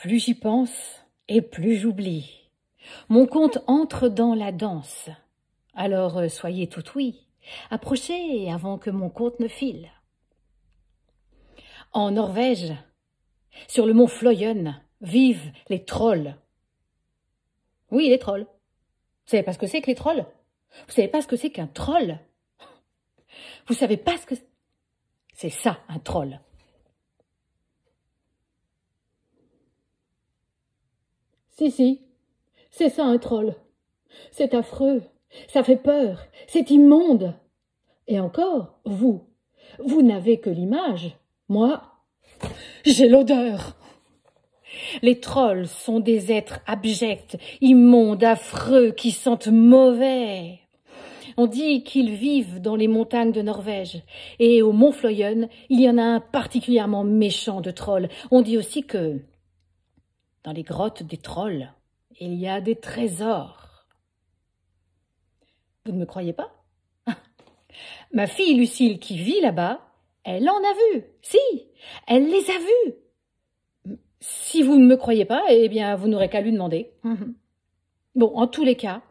Plus j'y pense et plus j'oublie. Mon compte entre dans la danse. Alors euh, soyez tout oui. Approchez avant que mon compte ne file. En Norvège, sur le mont Floyen, vivent les trolls. Oui, les trolls. Vous savez pas ce que c'est que les trolls Vous savez pas ce que c'est qu'un troll Vous savez pas ce que c'est ça, un troll. Si, si. C'est ça un troll. C'est affreux. Ça fait peur. C'est immonde. Et encore, vous, vous n'avez que l'image. Moi, j'ai l'odeur. Les trolls sont des êtres abjects, immondes, affreux, qui sentent mauvais. On dit qu'ils vivent dans les montagnes de Norvège. Et au Mont floyen il y en a un particulièrement méchant de troll. On dit aussi que dans les grottes des trolls, il y a des trésors. Vous ne me croyez pas Ma fille Lucille qui vit là-bas, elle en a vu. Si, elle les a vus. Si vous ne me croyez pas, eh bien, vous n'aurez qu'à lui demander. bon, en tous les cas,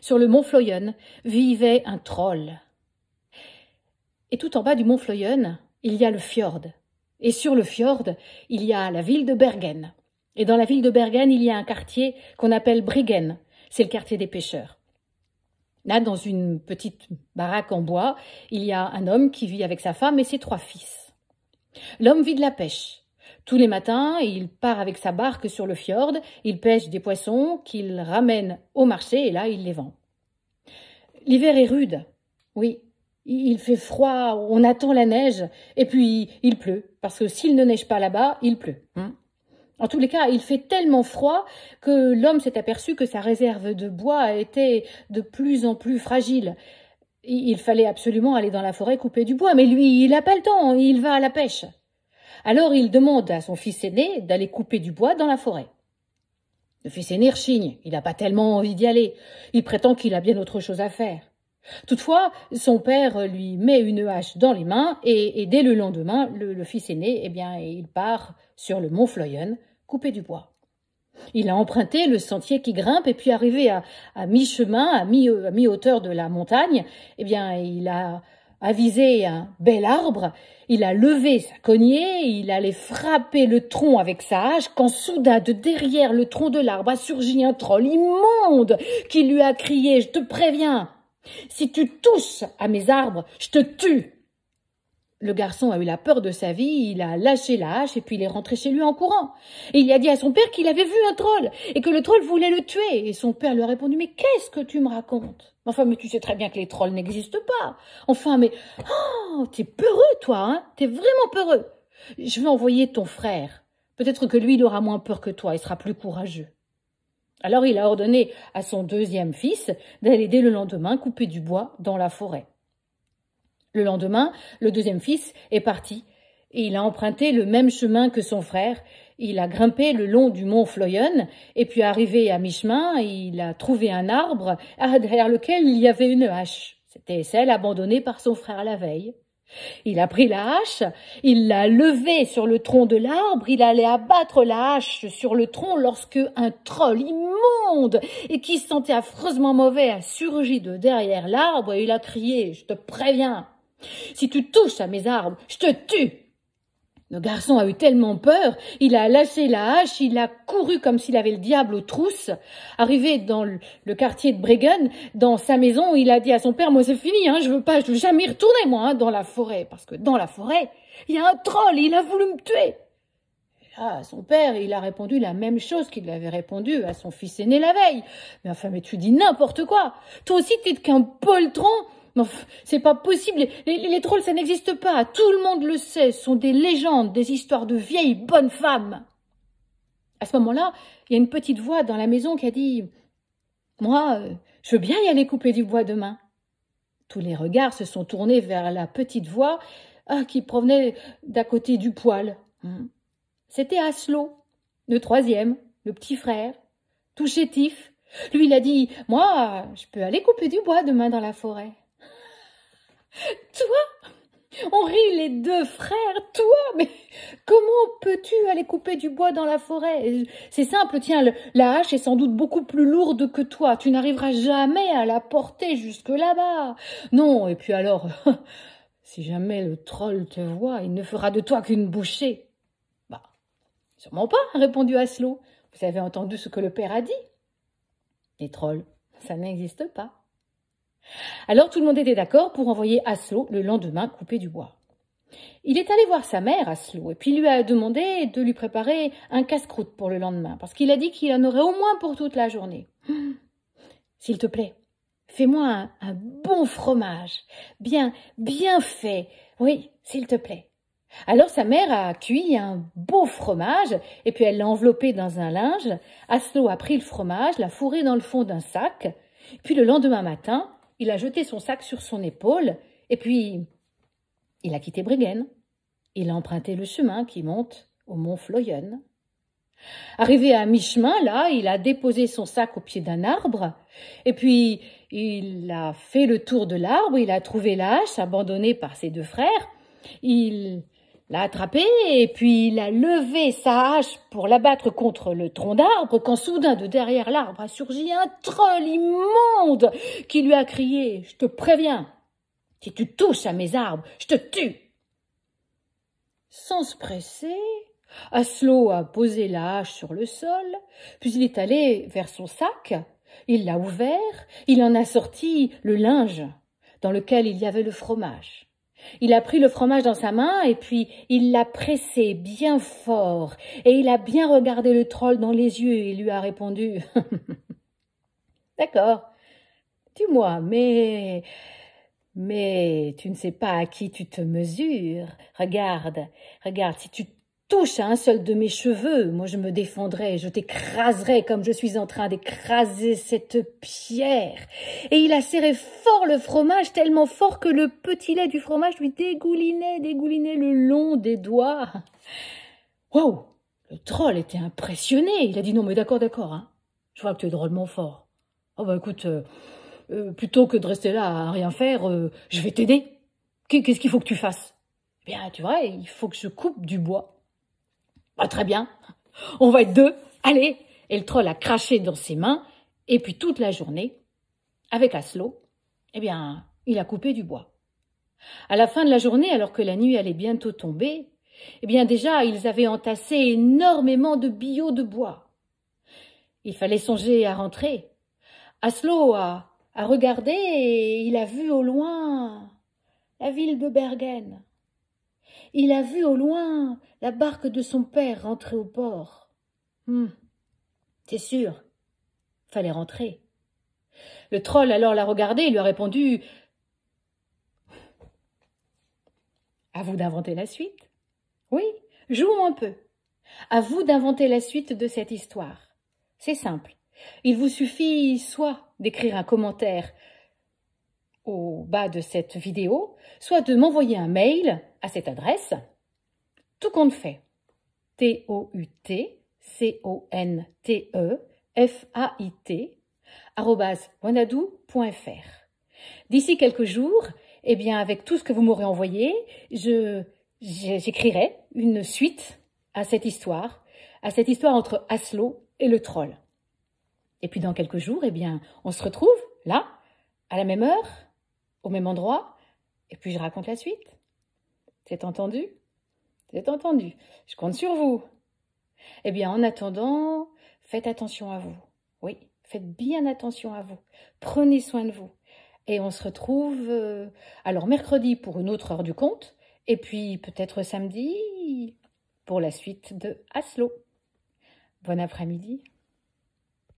sur le mont Floyen vivait un troll. Et tout en bas du mont Floyen, il y a le fjord. Et sur le fjord, il y a la ville de Bergen. Et dans la ville de Bergen, il y a un quartier qu'on appelle Briggen. C'est le quartier des pêcheurs. Là, dans une petite baraque en bois, il y a un homme qui vit avec sa femme et ses trois fils. L'homme vit de la pêche. Tous les matins, il part avec sa barque sur le fjord, il pêche des poissons qu'il ramène au marché et là, il les vend. L'hiver est rude. Oui, il fait froid, on attend la neige, et puis il pleut, parce que s'il ne neige pas là-bas, il pleut. Hum. En tous les cas, il fait tellement froid que l'homme s'est aperçu que sa réserve de bois était de plus en plus fragile. Il fallait absolument aller dans la forêt couper du bois, mais lui, il n'a pas le temps, il va à la pêche. Alors il demande à son fils aîné d'aller couper du bois dans la forêt. Le fils aîné rechigne, il n'a pas tellement envie d'y aller, il prétend qu'il a bien autre chose à faire. Toutefois, son père lui met une hache dans les mains et, dès le lendemain, le, le, fils aîné, eh bien, il part sur le mont Floyen couper du bois. Il a emprunté le sentier qui grimpe et puis arrivé à, mi-chemin, à, mi, euh, à mi-hauteur de la montagne, eh bien, il a avisé un bel arbre, il a levé sa cognée, il allait frapper le tronc avec sa hache, quand soudain, de derrière le tronc de l'arbre a surgi un troll immonde qui lui a crié, je te préviens, si tu touches à mes arbres, je te tue. Le garçon a eu la peur de sa vie, il a lâché la hache et puis il est rentré chez lui en courant. Et il a dit à son père qu'il avait vu un troll et que le troll voulait le tuer. Et son père lui a répondu Mais qu'est-ce que tu me racontes Enfin, mais tu sais très bien que les trolls n'existent pas. Enfin, mais oh, t'es peureux toi, hein T'es vraiment peureux. Je vais envoyer ton frère. Peut-être que lui, il aura moins peur que toi, il sera plus courageux. Alors il a ordonné à son deuxième fils d'aller dès le lendemain couper du bois dans la forêt. Le lendemain, le deuxième fils est parti, et il a emprunté le même chemin que son frère. Il a grimpé le long du mont Floyen, et puis arrivé à mi-chemin, il a trouvé un arbre derrière lequel il y avait une hache. C'était celle abandonnée par son frère la veille. Il a pris la hache, il l'a levée sur le tronc de l'arbre, il allait abattre la hache sur le tronc lorsque un troll immonde et qui se sentait affreusement mauvais a surgi de derrière l'arbre et il a crié Je te préviens, si tu touches à mes armes, je te tue. Le garçon a eu tellement peur, il a lâché la hache, il a couru comme s'il avait le diable aux trousses. Arrivé dans le quartier de Bregen, dans sa maison, il a dit à son père, moi c'est fini, hein, je veux pas, je veux jamais retourner, moi, hein, dans la forêt. Parce que dans la forêt, il y a un troll, il a voulu me tuer. Ah, son père, il a répondu la même chose qu'il avait répondu à son fils aîné la veille. Mais enfin, mais tu dis n'importe quoi. Toi aussi, t'es qu'un poltron c'est pas possible. Les, trolls, ça n'existe pas. Tout le monde le sait. Ce sont des légendes, des histoires de vieilles bonnes femmes. À ce moment-là, il y a une petite voix dans la maison qui a dit Moi, euh, je veux bien y aller couper du bois demain. Tous les regards se sont tournés vers la petite voix ah, qui provenait d'à côté du poêle. Hmm. C'était Aslo, le troisième, le petit frère, tout chétif. Lui, il a dit Moi, je peux aller couper du bois demain dans la forêt. Toi On rit les deux frères, toi Mais comment peux-tu aller couper du bois dans la forêt C'est simple, tiens, la hache est sans doute beaucoup plus lourde que toi. Tu n'arriveras jamais à la porter jusque là-bas. Non, et puis alors, si jamais le troll te voit, il ne fera de toi qu'une bouchée. Bah, sûrement pas, répondit Aslo. Vous avez entendu ce que le père a dit Les trolls, ça n'existe pas. Alors tout le monde était d'accord pour envoyer Aslo le lendemain couper du bois. Il est allé voir sa mère, Aslo, et puis lui a demandé de lui préparer un casse-croûte pour le lendemain, parce qu'il a dit qu'il en aurait au moins pour toute la journée. S'il te plaît, fais-moi un, un, bon fromage, bien, bien fait. Oui, s'il te plaît. Alors sa mère a cuit un beau fromage, et puis elle l'a enveloppé dans un linge. Aslo a pris le fromage, l'a fourré dans le fond d'un sac, puis le lendemain matin, il a jeté son sac sur son épaule, et puis il a quitté Bregen. Il a emprunté le chemin qui monte au mont Floyen. Arrivé à mi-chemin, là, il a déposé son sac au pied d'un arbre, et puis il a fait le tour de l'arbre, il a trouvé l'âche abandonnée par ses deux frères, il l'a attrapé et puis il a levé sa hache pour l'abattre contre le tronc d'arbre quand soudain de derrière l'arbre a surgi un troll immonde qui lui a crié Je te préviens, si tu touches à mes arbres, je te tue. Sans se presser, Aslo a posé la hache sur le sol, puis il est allé vers son sac, il l'a ouvert, il en a sorti le linge dans lequel il y avait le fromage. Il a pris le fromage dans sa main et puis il l'a pressé bien fort et il a bien regardé le troll dans les yeux et lui a répondu D'accord, dis-moi, mais. Mais tu ne sais pas à qui tu te mesures. Regarde, regarde, si tu « Touche à un seul de mes cheveux, moi je me défendrai, je t'écraserai comme je suis en train d'écraser cette pierre. Et il a serré fort le fromage, tellement fort que le petit lait du fromage lui dégoulinait, dégoulinait le long des doigts. Wow Le troll était impressionné. Il a dit non mais d'accord, d'accord, hein. Je vois que tu es drôlement fort. Oh bah écoute, euh, euh, plutôt que de rester là à rien faire, euh, je vais t'aider. Qu'est-ce qu'il faut que tu fasses eh Bien, tu vois, il faut que je coupe du bois très bien. On va être deux. Allez. Et le troll a craché dans ses mains. Et puis toute la journée, avec Aslo, eh bien, il a coupé du bois. À la fin de la journée, alors que la nuit allait bientôt tomber, eh bien déjà, ils avaient entassé énormément de billots de bois. Il fallait songer à rentrer. Aslo a regardé et il a vu au loin la ville de Bergen. Il a vu au loin la barque de son père rentrer au port. Hum, c'est sûr. Fallait rentrer. Le troll alors l'a regardé et lui a répondu À vous d'inventer la suite. Oui, jouons un peu. À vous d'inventer la suite de cette histoire. C'est simple. Il vous suffit soit d'écrire un commentaire au bas de cette vidéo, soit de m'envoyer un mail à cette adresse. Tout compte fait. T-O-U-T, C-O-N-T-E, F-A-I-T, wanadou.fr. D'ici quelques jours, eh bien, avec tout ce que vous m'aurez envoyé, je, j'écrirai une suite à cette histoire, à cette histoire entre Aslo et le troll. Et puis dans quelques jours, eh bien, on se retrouve là, à la même heure, au même endroit, et puis je raconte la suite. C'est entendu C'est entendu. Je compte sur vous. Eh bien, en attendant, faites attention à vous. Oui, faites bien attention à vous. Prenez soin de vous. Et on se retrouve euh, alors mercredi pour une autre heure du compte, et puis peut-être samedi pour la suite de Aslo. Bon après-midi.